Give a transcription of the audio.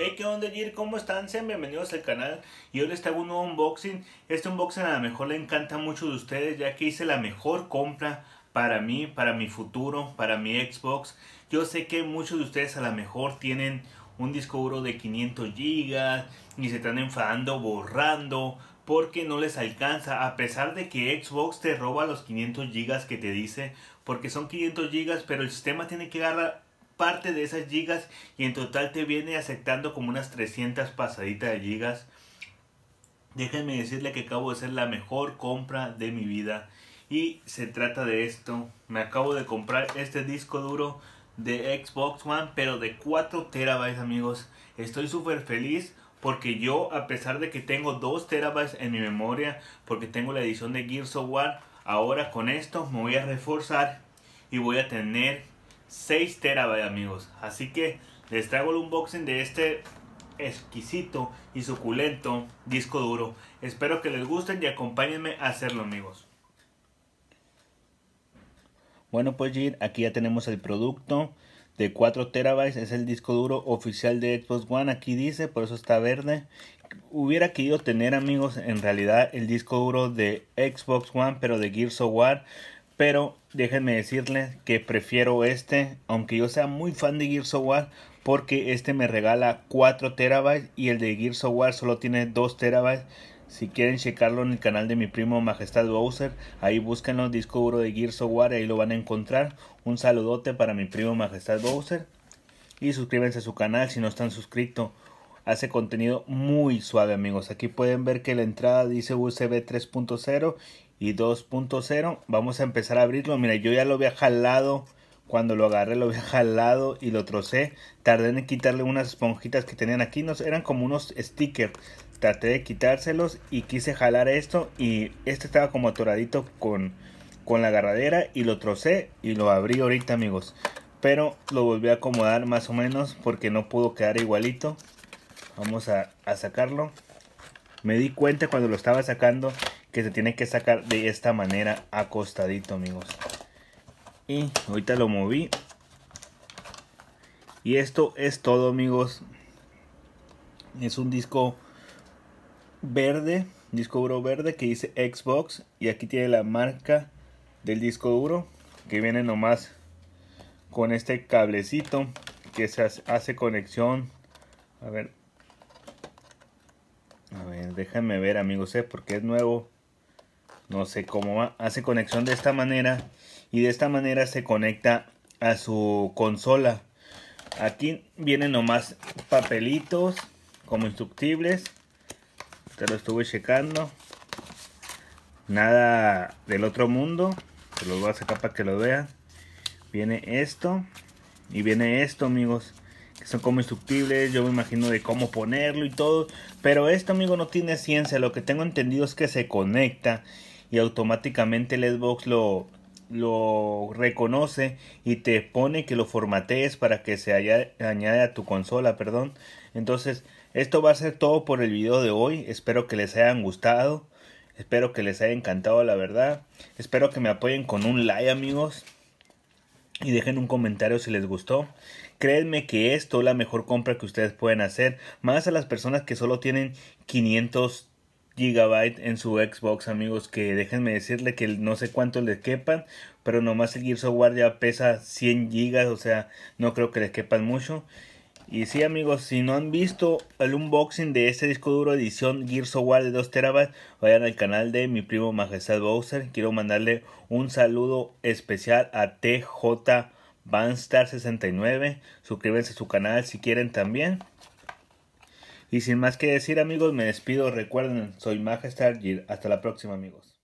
Hey, ¿qué onda, Jir? ¿Cómo están? Sean bienvenidos al canal. Y hoy les traigo un nuevo unboxing. Este unboxing a lo mejor le encanta a muchos de ustedes, ya que hice la mejor compra para mí, para mi futuro, para mi Xbox. Yo sé que muchos de ustedes a lo mejor tienen un disco duro de 500 gigas y se están enfadando, borrando, porque no les alcanza, a pesar de que Xbox te roba los 500 gigas que te dice, porque son 500 gigas pero el sistema tiene que agarrar parte de esas gigas y en total te viene aceptando como unas 300 pasaditas de gigas. Déjenme decirle que acabo de hacer la mejor compra de mi vida. Y se trata de esto. Me acabo de comprar este disco duro de Xbox One, pero de 4 terabytes amigos. Estoy súper feliz porque yo, a pesar de que tengo 2 terabytes en mi memoria, porque tengo la edición de Gears of War, ahora con esto me voy a reforzar y voy a tener 6 terabytes amigos. Así que les traigo el unboxing de este exquisito y suculento disco duro. Espero que les gusten y acompáñenme a hacerlo amigos. Bueno pues Jir, aquí ya tenemos el producto de 4 terabytes. Es el disco duro oficial de Xbox One. Aquí dice, por eso está verde. Hubiera querido tener amigos en realidad el disco duro de Xbox One pero de Gears of War pero déjenme decirles que prefiero este, aunque yo sea muy fan de Gears of War, porque este me regala 4 terabytes y el de Gears of War solo tiene 2 terabytes. Si quieren checarlo en el canal de mi primo Majestad Bowser, ahí buscan los disco duro de Gears of War, ahí lo van a encontrar. Un saludote para mi primo Majestad Bowser y suscríbanse a su canal si no están suscritos. Hace contenido muy suave amigos. Aquí pueden ver que la entrada dice USB 3.0 y 2.0. Vamos a empezar a abrirlo. Mira, yo ya lo había jalado. Cuando lo agarré lo había jalado y lo trocé. Tardé en quitarle unas esponjitas que tenían aquí. Nos, eran como unos stickers. Traté de quitárselos y quise jalar esto. Y este estaba como atoradito con, con la agarradera. Y lo trocé y lo abrí ahorita amigos. Pero lo volví a acomodar más o menos porque no pudo quedar igualito. Vamos a, a sacarlo. Me di cuenta cuando lo estaba sacando que se tiene que sacar de esta manera acostadito, amigos. Y ahorita lo moví. Y esto es todo, amigos. Es un disco verde, disco duro verde que dice Xbox. Y aquí tiene la marca del disco duro que viene nomás con este cablecito que se hace conexión. A ver, Déjenme ver amigos, ¿eh? porque es nuevo. No sé cómo va. Hace conexión de esta manera. Y de esta manera se conecta a su consola. Aquí vienen nomás papelitos como instructibles. Te lo estuve checando. Nada del otro mundo. Se los voy a sacar para que lo vean. Viene esto. Y viene esto amigos son como instructibles, yo me imagino de cómo ponerlo y todo, pero esto amigo no tiene ciencia, lo que tengo entendido es que se conecta y automáticamente el Xbox lo, lo reconoce y te pone que lo formatees para que se haya, añade a tu consola, perdón. Entonces, esto va a ser todo por el video de hoy, espero que les hayan gustado, espero que les haya encantado la verdad, espero que me apoyen con un like amigos y dejen un comentario si les gustó. Créanme que esto es la mejor compra que ustedes pueden hacer, más a las personas que solo tienen 500 GB en su Xbox, amigos, que déjenme decirle que no sé cuánto les quepan, pero nomás el Gears of ya pesa 100 gigas, o sea, no creo que les quepan mucho. Y sí amigos, si no han visto el unboxing de este disco duro edición Gears of War de 2TB, vayan al canal de mi primo Majestad Bowser. Quiero mandarle un saludo especial a TJ Banstar69. Suscríbanse a su canal si quieren también. Y sin más que decir amigos, me despido. Recuerden, soy Majestad Gear. Hasta la próxima amigos.